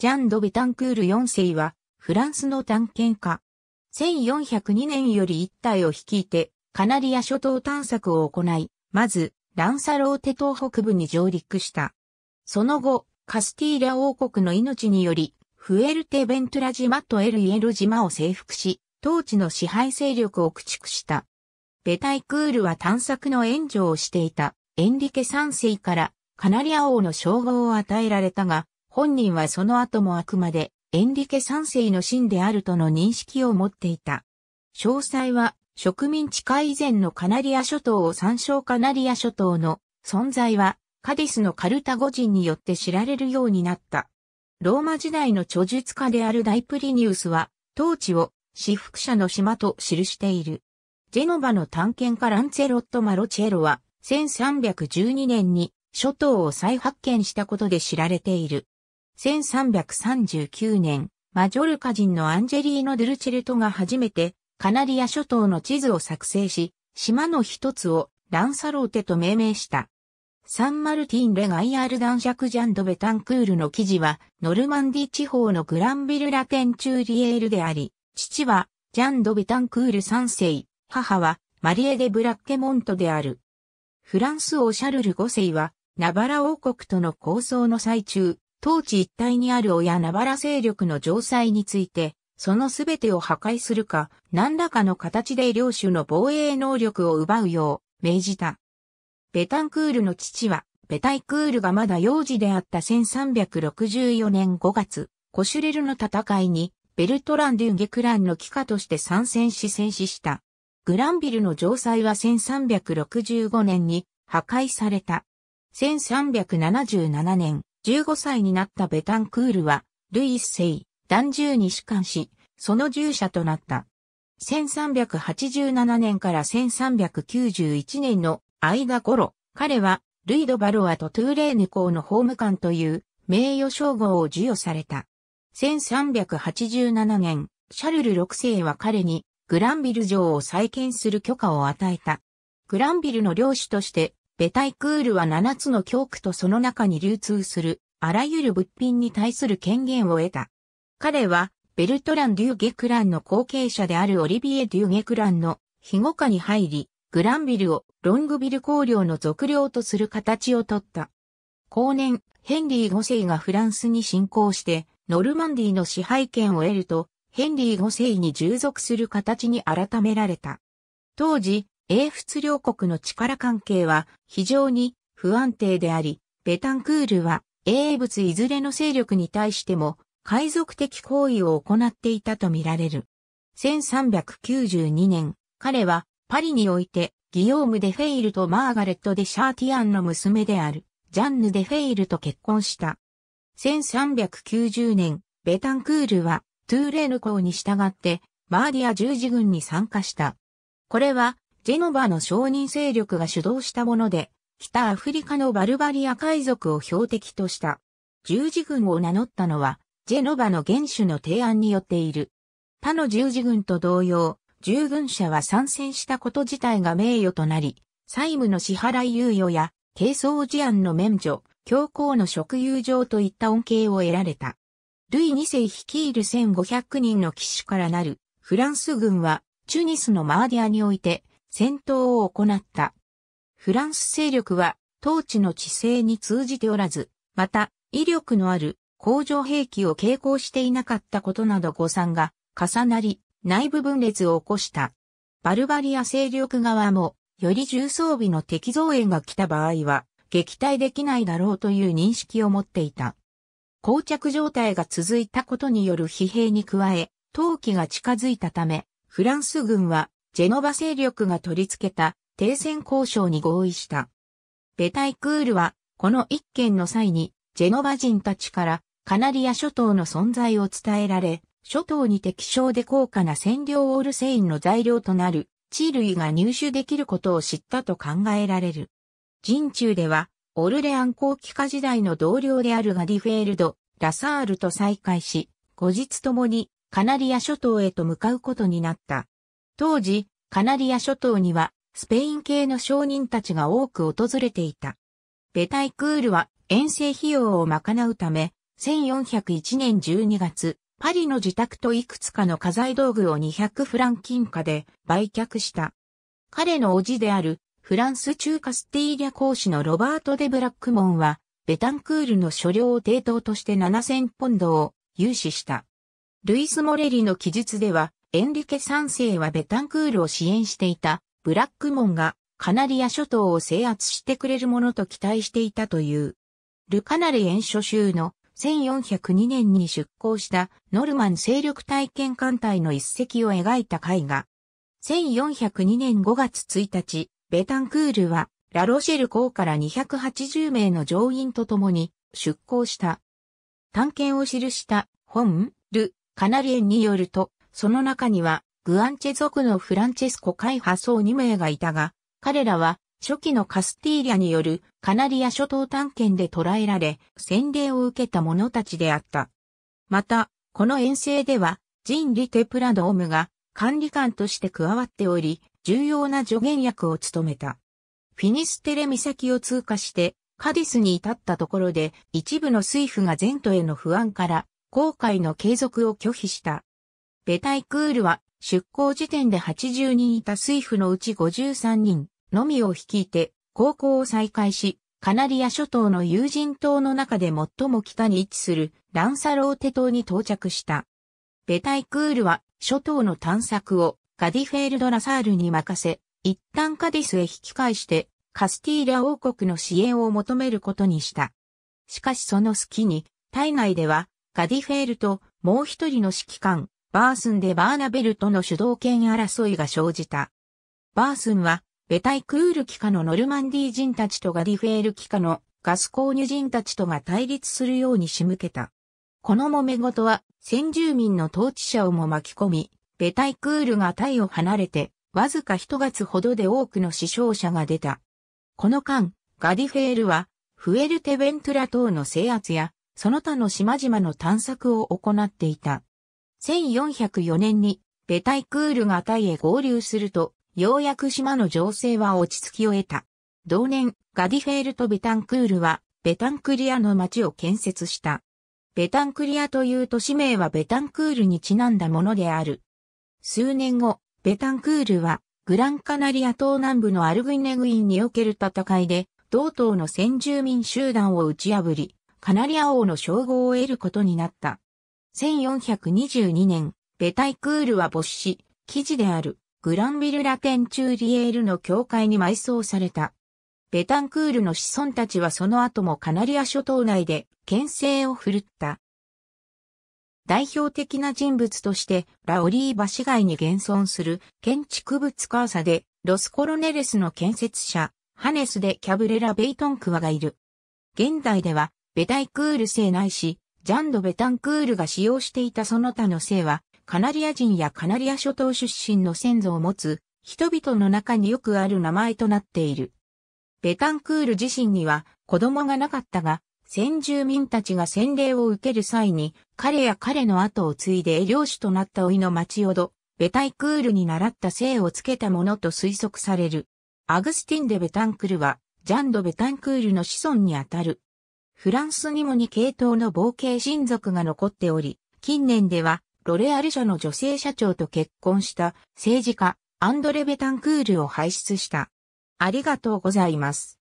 ジャン・ド・ベタンクール4世は、フランスの探検家。1402年より一体を率いて、カナリア諸島探索を行い、まず、ランサローテ島北部に上陸した。その後、カスティーリャ王国の命により、フエルテ・ベントラ島とエル・イエル島を征服し、当地の支配勢力を駆逐した。ベタイクールは探索の援助をしていたエンリケ3世からカナリア王の称号を与えられたが、本人はその後もあくまでエンリケ三世の真であるとの認識を持っていた。詳細は植民地化以前のカナリア諸島を参照カナリア諸島の存在はカディスのカルタゴ人によって知られるようになった。ローマ時代の著述家であるダイプリニウスは、当地を私服者の島と記している。ジェノバの探検家ランツェロット・マロチェロは、1312年に諸島を再発見したことで知られている。1339年、マジョルカ人のアンジェリーノ・ドゥルチェルトが初めてカナリア諸島の地図を作成し、島の一つをランサローテと命名した。サンマルティン・レ・ガイアール・ダンシャク・ジャンド・ベタンクールの記事は、ノルマンディ地方のグランビル・ラテン・チューリエールであり、父は、ジャンド・ベタンクール3世、母は、マリエ・デ・ブラッケモントである。フランス王シャルル5世は、ナバラ王国との構想の最中、当地一帯にある親ナバラ勢力の城塞について、そのすべてを破壊するか、何らかの形で領主の防衛能力を奪うよう命じた。ベタンクールの父は、ベタイクールがまだ幼児であった1364年5月、コシュレルの戦いに、ベルトラン・デュン・ゲクランの帰化として参戦し戦死した。グランビルの城塞は1365年に破壊された。1377年、15歳になったベタンクールは、ルイ一世、男獣に主管し、その従者となった。1387年から1391年の間頃、彼は、ルイド・バロアとトゥーレーヌ公の法務官という名誉称号を授与された。1387年、シャルル6世は彼にグランビル城を再建する許可を与えた。グランビルの領主としてベタイクールは7つの教区とその中に流通するあらゆる物品に対する権限を得た。彼はベルトラン・デュー・ゲクランの後継者であるオリビエ・デュー・ゲクランの庇護下に入り、グランビルをロングビル公領の俗領とする形をとった。後年、ヘンリー5世がフランスに侵攻して、ノルマンディの支配権を得ると、ヘンリー5世に従属する形に改められた。当時、英仏両国の力関係は非常に不安定であり、ベタンクールは英仏いずれの勢力に対しても海賊的行為を行っていたとみられる。1392年、彼はパリにおいてギヨーム・デ・フェイルとマーガレット・デ・シャーティアンの娘であるジャンヌ・デ・フェイルと結婚した。1390年、ベタンクールはトゥーレーヌ公に従ってマーディア十字軍に参加した。これはジェノバの承認勢力が主導したもので、北アフリカのバルバリア海賊を標的とした。十字軍を名乗ったのは、ジェノバの元首の提案によっている。他の十字軍と同様、従軍者は参戦したこと自体が名誉となり、債務の支払い猶予や、軽装事案の免除、教皇の職有上といった恩恵を得られた。ルイ2世率いる1500人の騎手からなるフランス軍はチュニスのマーディアにおいて戦闘を行った。フランス勢力は当地の地勢に通じておらず、また威力のある工場兵器を携行していなかったことなど誤算が重なり内部分裂を起こした。バルバリア勢力側もより重装備の敵増援が来た場合は撃退できないだろうという認識を持っていた。膠着状態が続いたことによる疲弊に加え、冬季が近づいたため、フランス軍はジェノバ勢力が取り付けた停戦交渉に合意した。ベタイクールは、この一件の際に、ジェノバ人たちからカナリア諸島の存在を伝えられ、諸島に適正で高価な占領オールセインの材料となる地類が入手できることを知ったと考えられる。人中では、オルレアン後期化時代の同僚であるガディフェールド、ラサールと再会し、後日ともにカナリア諸島へと向かうことになった。当時、カナリア諸島には、スペイン系の商人たちが多く訪れていた。ベタイクールは遠征費用を賄うため、1401年12月、パリの自宅といくつかの家財道具を200フラン金貨で売却した。彼の叔父であるフランス中カスティーリャ公使のロバート・デ・ブラックモンは、ベタンクールの所領を抵当として7000ポンドを融資した。ルイス・モレリの記述では、エンリケ3世はベタンクールを支援していたブラックモンがカナリア諸島を制圧してくれるものと期待していたという。ルカナレ演諸州の1402年に出港したノルマン勢力体験艦隊の一隻を描いた絵画。1402年5月1日、ベタンクールはラロシェル港から280名の乗員と共に出港した。探検を記した本、ル・カナリエンによると、その中には、グアンチェ族のフランチェスコ会派層2名がいたが、彼らは初期のカスティーリャによるカナリア諸島探検で捕らえられ、洗礼を受けた者たちであった。また、この遠征では、ジン・リテ・プラドームが管理官として加わっており、重要な助言役を務めた。フィニステレ岬を通過して、カディスに至ったところで、一部の水夫が前途への不安から、航海の継続を拒否した。ベタイクールは出港時点で80人いた水夫のうち53人のみを率いて航行を再開し、カナリア諸島の友人島の中で最も北に位置するランサローテ島に到着した。ベタイクールは諸島の探索をガディフェールド・ラサールに任せ、一旦カディスへ引き返してカスティーラ王国の支援を求めることにした。しかしその隙に、体内ではガディフェールともう一人の指揮官、バースンでバーナベルとの主導権争いが生じた。バースンは、ベタイクール機下のノルマンディー人たちとガディフェール機下のガス購入人たちとが対立するように仕向けた。この揉め事は先住民の統治者をも巻き込み、ベタイクールがタイを離れて、わずか一月ほどで多くの死傷者が出た。この間、ガディフェールは、フエルテベントゥラ島の制圧や、その他の島々の探索を行っていた。1404年にベタイクールがタイへ合流すると、ようやく島の情勢は落ち着きを得た。同年、ガディフェールとベタンクールは、ベタンクリアの町を建設した。ベタンクリアという都市名はベタンクールにちなんだものである。数年後、ベタンクールは、グランカナリア島南部のアルグイネグインにおける戦いで、同島の先住民集団を打ち破り、カナリア王の称号を得ることになった。1422年、ベタイクールは没し、記事である、グランビル・ラテン・チューリエールの教会に埋葬された。ベタンクールの子孫たちはその後もカナリア諸島内で牽制を振るった。代表的な人物として、ラオリーバガ街に現存する建築物カーサで、ロスコロネレスの建設者、ハネスでキャブレラ・ベイトンクワがいる。現代では、ベタイクール聖内市、ジャンド・ベタンクールが使用していたその他の姓は、カナリア人やカナリア諸島出身の先祖を持つ、人々の中によくある名前となっている。ベタンクール自身には子供がなかったが、先住民たちが洗礼を受ける際に、彼や彼の後を継いで領主となった老いの町ほど、ベタイクールに習った姓をつけたものと推測される。アグスティン・デ・ベタンクルは、ジャンド・ベタンクールの子孫にあたる。フランスにも2系統の冒険親族が残っており、近年では、ロレアル社の女性社長と結婚した政治家、アンドレ・ベタンクールを輩出した。ありがとうございます。